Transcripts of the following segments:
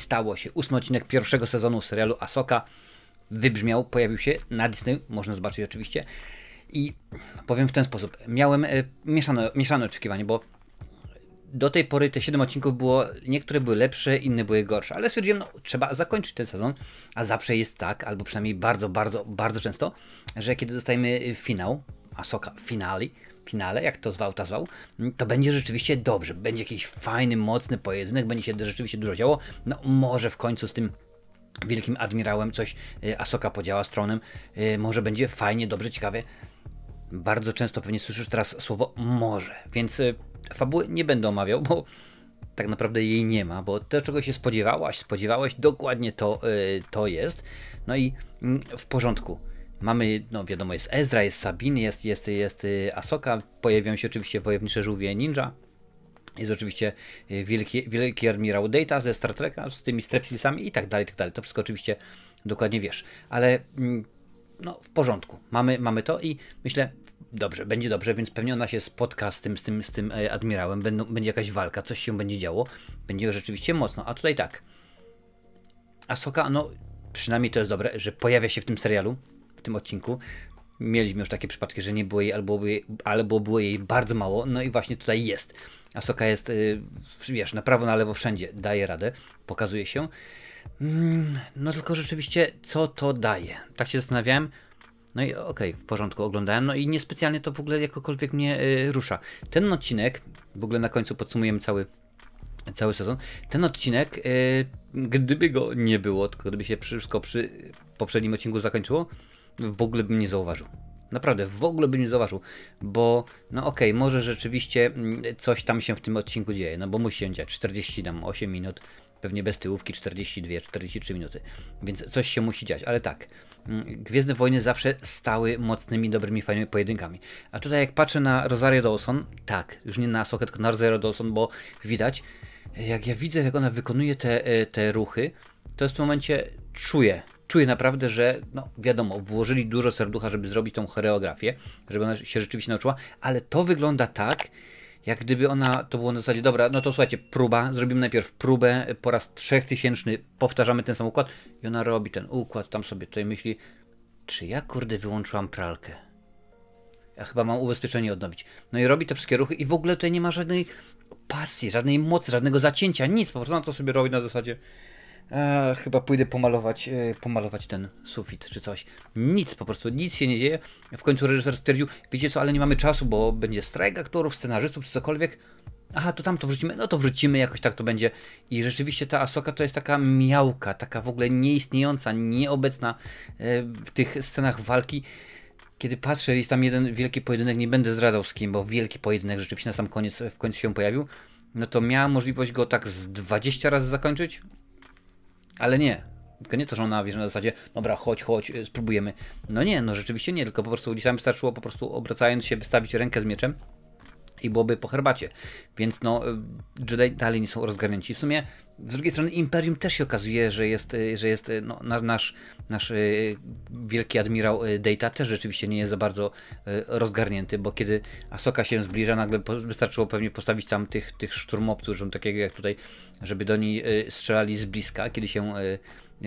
stało się. Ósmy odcinek pierwszego sezonu serialu Asoka wybrzmiał, pojawił się na Disney, można zobaczyć oczywiście. I powiem w ten sposób, miałem e, mieszane, mieszane oczekiwanie, bo do tej pory te 7 odcinków było, niektóre były lepsze, inne były gorsze, ale stwierdziłem, no trzeba zakończyć ten sezon, a zawsze jest tak, albo przynajmniej bardzo, bardzo, bardzo często, że kiedy dostajemy e, finał, Asoka finale, finale, jak to zwał, zwał, to będzie rzeczywiście dobrze. Będzie jakiś fajny, mocny pojedynek, będzie się rzeczywiście dużo działo. No może w końcu z tym wielkim admirałem coś y, Asoka podziała stronem. Y, może będzie fajnie, dobrze, ciekawie. Bardzo często pewnie słyszysz teraz słowo może, więc y, fabuły nie będę omawiał, bo tak naprawdę jej nie ma, bo to, czego się spodziewałaś, spodziewałeś, dokładnie to, to jest. No i mm, w porządku. Mamy, no wiadomo, jest Ezra, jest Sabin, jest, jest, jest y, Asoka, pojawiają się oczywiście wojownicze żółwie ninja, jest oczywiście y, wielki, wielki admirał Data ze Star Treka z tymi strepsilsami i tak dalej, i tak dalej. To wszystko oczywiście dokładnie wiesz, ale mm, no w porządku, mamy, mamy to i myślę, dobrze, będzie dobrze, więc pewnie ona się spotka z tym, z tym, z tym e, admirałem, Będą, będzie jakaś walka, coś się będzie działo, będzie rzeczywiście mocno, a tutaj tak. Asoka, no przynajmniej to jest dobre, że pojawia się w tym serialu, w tym odcinku. Mieliśmy już takie przypadki, że nie było jej albo, albo było jej bardzo mało, no i właśnie tutaj jest. Asoka jest, y, wiesz, na prawo, na lewo, wszędzie, daje radę, pokazuje się. Mm, no tylko rzeczywiście, co to daje? Tak się zastanawiałem. No i okej, okay, w porządku, oglądałem, no i niespecjalnie to w ogóle jakokolwiek mnie y, rusza. Ten odcinek, w ogóle na końcu podsumujemy cały, cały sezon, ten odcinek, y, gdyby go nie było, tylko gdyby się wszystko przy poprzednim odcinku zakończyło, w ogóle bym nie zauważył. Naprawdę, w ogóle bym nie zauważył, bo no okej, okay, może rzeczywiście mm, coś tam się w tym odcinku dzieje, no bo musi się dziać. 40 tam 8 minut, pewnie bez tyłówki 42, 43 minuty, więc coś się musi dziać, ale tak. Mm, Gwiezdne Wojny zawsze stały mocnymi, dobrymi, fajnymi pojedynkami. A tutaj jak patrzę na Rosario Dawson, tak, już nie na Socket, tylko na Rosario Dawson, bo widać, jak ja widzę, jak ona wykonuje te, e, te ruchy, to jest w tym momencie czuję, czuję naprawdę, że no wiadomo, włożyli dużo serducha, żeby zrobić tą choreografię, żeby ona się rzeczywiście nauczyła, ale to wygląda tak, jak gdyby ona, to było na zasadzie, dobra, no to słuchajcie, próba, zrobimy najpierw próbę, po raz trzechtysięczny powtarzamy ten sam układ i ona robi ten układ, tam sobie tutaj myśli, czy ja kurde wyłączyłam pralkę? Ja chyba mam ubezpieczenie odnowić. No i robi te wszystkie ruchy i w ogóle tutaj nie ma żadnej pasji, żadnej mocy, żadnego zacięcia, nic, po prostu ona to sobie robi na zasadzie, E, chyba pójdę pomalować, e, pomalować ten sufit czy coś. Nic po prostu, nic się nie dzieje. W końcu reżyser stwierdził, wiecie co, ale nie mamy czasu, bo będzie strajk aktorów, scenarzystów czy cokolwiek. Aha, to tam to wrzucimy, no to wrzucimy, jakoś tak to będzie. I rzeczywiście ta Asoka to jest taka miałka, taka w ogóle nieistniejąca, nieobecna e, w tych scenach walki. Kiedy patrzę, jest tam jeden wielki pojedynek, nie będę zdradzał z kim, bo wielki pojedynek rzeczywiście na sam koniec w końcu się pojawił. No to miałem możliwość go tak z 20 razy zakończyć, ale nie. Tylko nie to, że ona wiesz na zasadzie, dobra, chodź, chodź, y, spróbujemy. No nie, no rzeczywiście nie, tylko po prostu gdzieś tam wystarczyło po prostu obracając się, wystawić rękę z mieczem i byłoby po herbacie. Więc no, y, Jedi dalej nie są rozgarnięci. W sumie z drugiej strony Imperium też się okazuje, że jest, y, że jest y, no, nasz, nasz y, wielki admirał Data też rzeczywiście nie jest za bardzo rozgarnięty, bo kiedy Asoka się zbliża, nagle wystarczyło pewnie postawić tam tych, tych szturmowców, żeby takiego jak tutaj, żeby do niej strzelali z bliska, kiedy się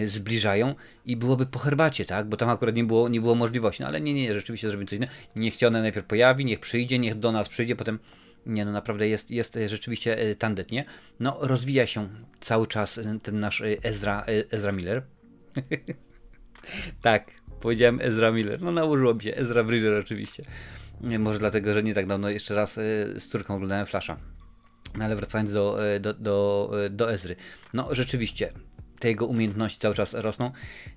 zbliżają i byłoby po herbacie, tak? Bo tam akurat nie było, nie było możliwości. No ale nie, nie, rzeczywiście zrobimy coś innego. Niech się one najpierw pojawi, niech przyjdzie, niech do nas przyjdzie, potem nie, no naprawdę jest, jest e, rzeczywiście e, tandetnie. No, rozwija się cały czas e, ten nasz Ezra, Ezra Miller. tak, powiedziałem Ezra Miller. No, nałożyło mi się. Ezra Bridger oczywiście. Może dlatego, że nie tak dawno jeszcze raz z córką oglądałem Flasha. No, ale wracając do, do, do, do Ezry. No, rzeczywiście, te jego umiejętności cały czas rosną.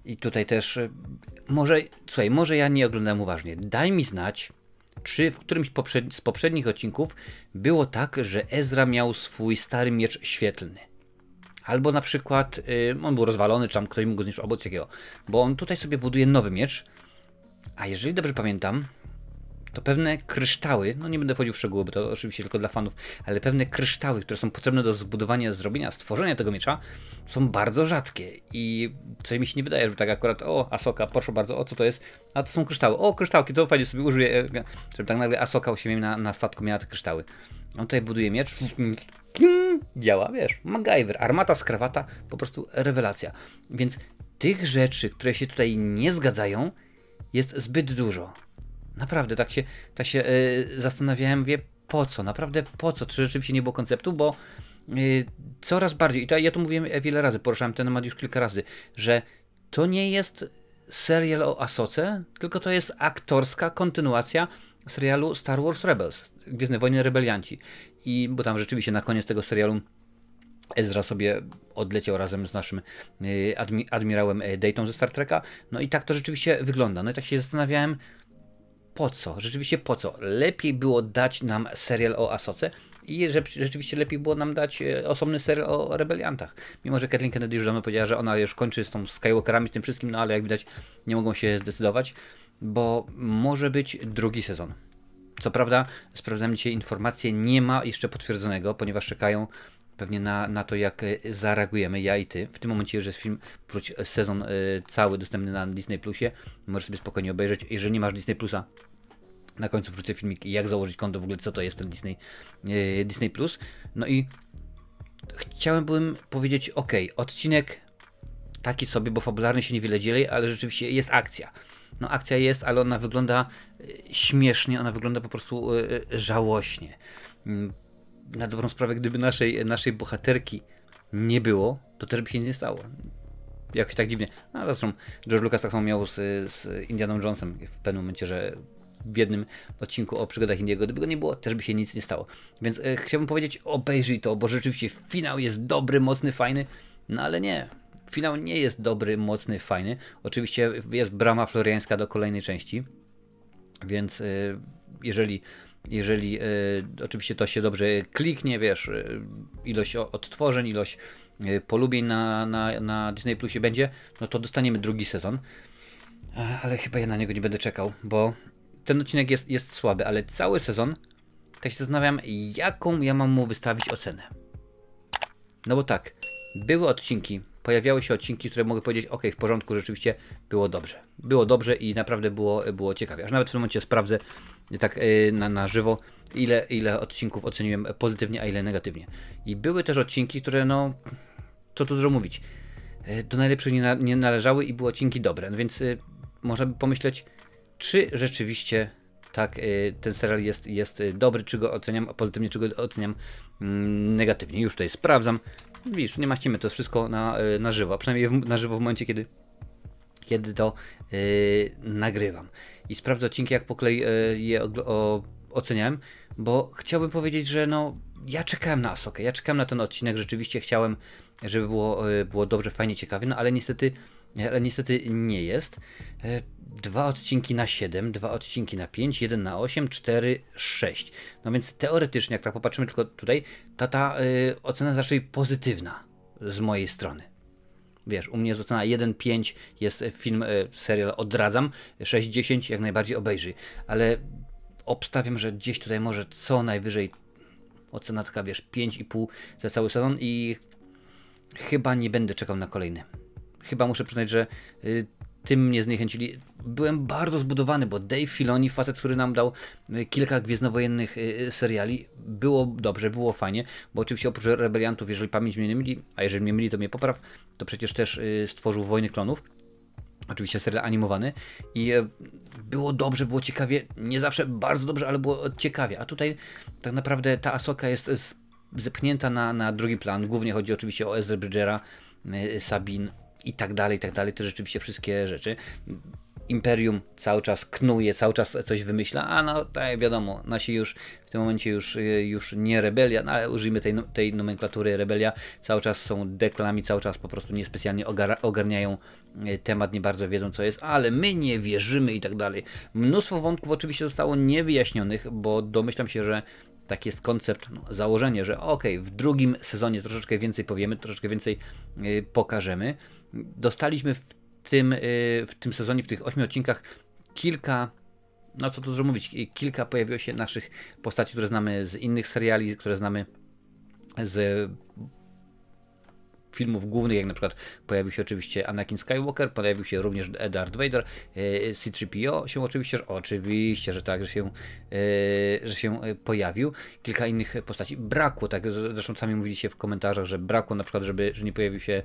I tutaj też może, słuchaj, może ja nie oglądam uważnie. Daj mi znać, czy w którymś z poprzednich odcinków było tak, że Ezra miał swój stary miecz świetlny. Albo na przykład yy, on był rozwalony, czy tam ktoś mógł zniszczyć obok jakiego. Bo on tutaj sobie buduje nowy miecz. A jeżeli dobrze pamiętam, to pewne kryształy, no nie będę wchodził w szczegóły, bo to oczywiście tylko dla fanów, ale pewne kryształy, które są potrzebne do zbudowania, zrobienia, stworzenia tego miecza, są bardzo rzadkie. I co mi się nie wydaje, że tak akurat, o, Asoka, proszę bardzo, o co to jest? A to są kryształy. O, kryształki, to fajnie sobie użyję, e, e, żeby tak nagle Asoka u siebie na, na statku miała te kryształy. On tutaj buduje miecz, mm, mm, mm, działa, wiesz, MacGyver, armata z krawata, po prostu rewelacja. Więc tych rzeczy, które się tutaj nie zgadzają, jest zbyt dużo. Naprawdę, tak się, tak się yy, zastanawiałem, wie po co, naprawdę po co, czy rzeczywiście nie było konceptu, bo yy, coraz bardziej, i to, ja to mówiłem e, wiele razy, poruszałem ten temat już kilka razy, że to nie jest serial o Asoce, tylko to jest aktorska kontynuacja serialu Star Wars Rebels, Gwiezdne Wojny Rebelianci. I bo tam rzeczywiście na koniec tego serialu Ezra sobie odleciał razem z naszym y, admi admirałem e, Dayton ze Star Treka. No i tak to rzeczywiście wygląda. No i tak się zastanawiałem, po co, rzeczywiście po co. Lepiej było dać nam serial o Asoce i rzeczywiście lepiej było nam dać e, osobny serial o rebeliantach. Mimo, że Kathleen Kennedy już mnie powiedziała, że ona już kończy z tą Skywalkerami, z tym wszystkim, no ale jak widać nie mogą się zdecydować, bo może być drugi sezon. Co prawda, sprawdzam dzisiaj informacje, nie ma jeszcze potwierdzonego, ponieważ czekają pewnie na, na to, jak e, zareagujemy, ja i ty. W tym momencie, że jest film, prócz e, sezon e, cały dostępny na Disney Plusie, możesz sobie spokojnie obejrzeć. Jeżeli nie masz Disney Plusa, na końcu wrzucę filmik, jak założyć konto, w ogóle co to jest ten Disney, Disney Plus. No i chciałem powiedzieć, ok, odcinek taki sobie, bo fabularny się niewiele dzieli, ale rzeczywiście jest akcja. No akcja jest, ale ona wygląda śmiesznie, ona wygląda po prostu żałośnie mm, na dobrą sprawę, gdyby naszej, naszej bohaterki nie było, to też by się nic nie stało. Jakoś tak dziwnie. A zresztą George Lucas tak samo miał z, z Indianą Jonesem w pewnym momencie, że w jednym odcinku o przygodach Indiego. Gdyby go nie było, też by się nic nie stało. Więc e, chciałbym powiedzieć, obejrzyj to, bo rzeczywiście finał jest dobry, mocny, fajny. No ale nie. Finał nie jest dobry, mocny, fajny. Oczywiście jest brama floriańska do kolejnej części. Więc e, jeżeli jeżeli e, oczywiście to się dobrze kliknie, wiesz, e, ilość odtworzeń, ilość e, polubień na, na, na Disney Plusie będzie, no to dostaniemy drugi sezon. Ale chyba ja na niego nie będę czekał, bo ten odcinek jest, jest słaby, ale cały sezon tak się zastanawiam, jaką ja mam mu wystawić ocenę. No bo tak, były odcinki pojawiały się odcinki, które mogę powiedzieć, ok, w porządku, rzeczywiście było dobrze. Było dobrze i naprawdę było, było ciekawie. Aż nawet w tym momencie sprawdzę tak e, na, na żywo, ile, ile odcinków oceniłem pozytywnie, a ile negatywnie. I były też odcinki, które no, co tu dużo mówić, e, do najlepszych nie, na, nie należały i były odcinki dobre, no więc e, można by pomyśleć, czy rzeczywiście tak, ten serial jest, jest dobry, czy go oceniam pozytywnie, czy go oceniam mm, negatywnie. Już tutaj sprawdzam, widzisz, nie maścimy, to jest wszystko na, y, na żywo, a przynajmniej w, na żywo w momencie, kiedy, kiedy to yy, nagrywam. I sprawdzę odcinki, jak poklej yy, je o, o, oceniałem, bo chciałbym powiedzieć, że no, ja czekałem na Asokę, ja czekałem na ten odcinek, rzeczywiście chciałem, żeby było, yy, było dobrze, fajnie, ciekawie, no ale niestety ale niestety nie jest. E, dwa odcinki na 7, dwa odcinki na 5, 1 na 8, 4, 6. No więc teoretycznie, jak tak popatrzymy tylko tutaj, ta, ta y, ocena jest raczej pozytywna z mojej strony. Wiesz, u mnie jest ocena 1, 5, jest film, y, serial odradzam, 6, 10 jak najbardziej obejrzyj, ale obstawiam, że gdzieś tutaj może co najwyżej ocena taka, wiesz, 5,5 za cały sezon i chyba nie będę czekał na kolejny chyba muszę przyznać, że y, tym mnie zniechęcili. Byłem bardzo zbudowany, bo Dave Filoni, facet, który nam dał y, kilka gwiezdnowojennych y, seriali, było dobrze, było fajnie, bo oczywiście oprócz Rebeliantów, jeżeli pamięć mnie nie myli, a jeżeli mnie myli, to mnie popraw, to przecież też stworzył Wojny Klonów, oczywiście serial animowany i e, było dobrze, było ciekawie, nie zawsze bardzo dobrze, ale było ciekawie, a tutaj tak naprawdę ta Asoka jest zepchnięta na, na drugi plan, głównie chodzi oczywiście o Ezra Bridgera, Sabin i tak dalej, i tak dalej, to rzeczywiście wszystkie rzeczy. Imperium cały czas knuje, cały czas coś wymyśla, a no tak wiadomo, nasi już w tym momencie już, y, już nie rebelia, no, ale użyjmy tej, tej nomenklatury rebelia, cały czas są deklami, cały czas po prostu niespecjalnie ogarniają y, temat, nie bardzo wiedzą co jest, ale my nie wierzymy i tak dalej. Mnóstwo wątków oczywiście zostało niewyjaśnionych, bo domyślam się, że tak jest koncept, no, założenie, że ok, w drugim sezonie troszeczkę więcej powiemy, troszeczkę więcej yy, pokażemy, dostaliśmy w tym, y, w tym sezonie, w tych ośmiu odcinkach kilka no co tu dużo mówić, kilka pojawiło się naszych postaci, które znamy z innych seriali, które znamy z filmów głównych, jak na przykład pojawił się oczywiście Anakin Skywalker, pojawił się również Darth Vader, e, C3PO się oczywiście, że oczywiście, że tak, że się, e, że się e, pojawił. Kilka innych postaci brakło, tak zresztą sami mówiliście w komentarzach, że brakło na przykład, żeby, że nie pojawił się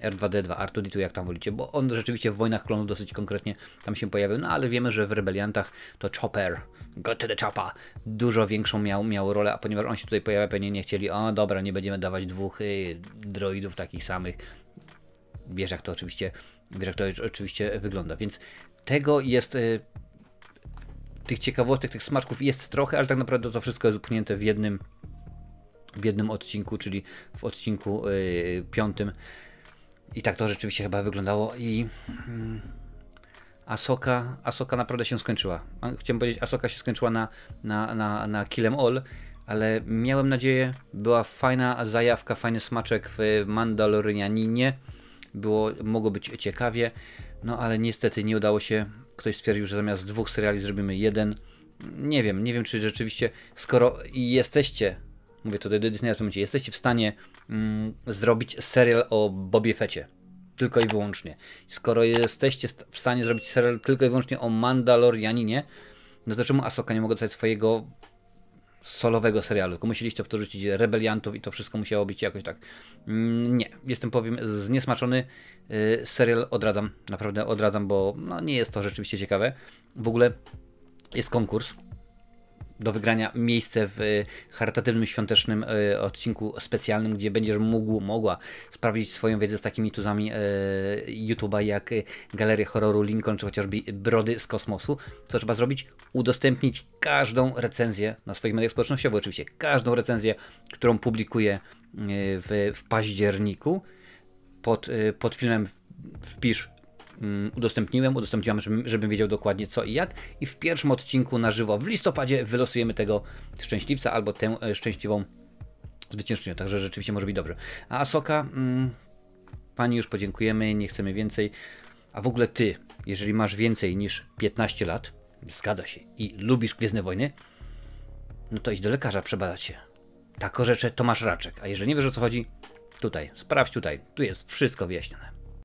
R2D2, r 2 d jak tam wolicie, bo on rzeczywiście w Wojnach Klonów dosyć konkretnie tam się pojawił, no ale wiemy, że w Rebeliantach to Chopper go to the chapa, dużo większą miał, miał rolę, a ponieważ on się tutaj pojawia, pewnie nie chcieli, o dobra, nie będziemy dawać dwóch y, droidów takich samych. Wiesz jak to oczywiście, wiesz jak to oczywiście wygląda, więc tego jest... Y, tych ciekawostek, tych smaczków jest trochę, ale tak naprawdę to wszystko jest upchnięte w jednym, w jednym odcinku, czyli w odcinku y, piątym. I tak to rzeczywiście chyba wyglądało i... Hmm, Asoka, Asoka naprawdę się skończyła. Chciałem powiedzieć, Asoka się skończyła na, na, na, na Killem All, ale miałem nadzieję, była fajna zajawka, fajny smaczek w Mandalorianinie. Było, mogło być ciekawie, no ale niestety nie udało się. Ktoś stwierdził, że zamiast dwóch seriali zrobimy jeden. Nie wiem, nie wiem czy rzeczywiście, skoro jesteście, mówię to do Disneya w tym momencie, jesteście w stanie mm, zrobić serial o Bobie Fecie tylko i wyłącznie. Skoro jesteście w stanie zrobić serial tylko i wyłącznie o Mandalorianinie, no to czemu Asoka nie mogła dostać swojego solowego serialu? Tylko musieliście w rebeliantów i to wszystko musiało być jakoś tak. Mm, nie, jestem powiem zniesmaczony. Y, serial odradzam, naprawdę odradzam, bo no, nie jest to rzeczywiście ciekawe. W ogóle jest konkurs do wygrania miejsce w y, charytatywnym świątecznym y, odcinku specjalnym, gdzie będziesz mógł, mogła sprawdzić swoją wiedzę z takimi tuzami y, YouTube'a jak Galerie Horroru Lincoln czy chociażby Brody z Kosmosu. Co trzeba zrobić? Udostępnić każdą recenzję na swoich mediach społecznościowych, oczywiście każdą recenzję, którą publikuję w, w październiku. Pod, pod filmem wpisz Mm, udostępniłem, udostępniłam, żebym, żebym wiedział dokładnie co i jak. I w pierwszym odcinku na żywo w listopadzie wylosujemy tego szczęśliwca albo tę e, szczęśliwą zwyciężczynię, także rzeczywiście może być dobrze. A Asoka, mm, pani już podziękujemy, nie chcemy więcej. A w ogóle ty, jeżeli masz więcej niż 15 lat, zgadza się, i lubisz Gwiezdne Wojny, no to idź do lekarza, przebadać się. Tako rzeczy Tomasz Raczek. A jeżeli nie wiesz o co chodzi, tutaj, sprawdź tutaj, tu jest wszystko wyjaśnione.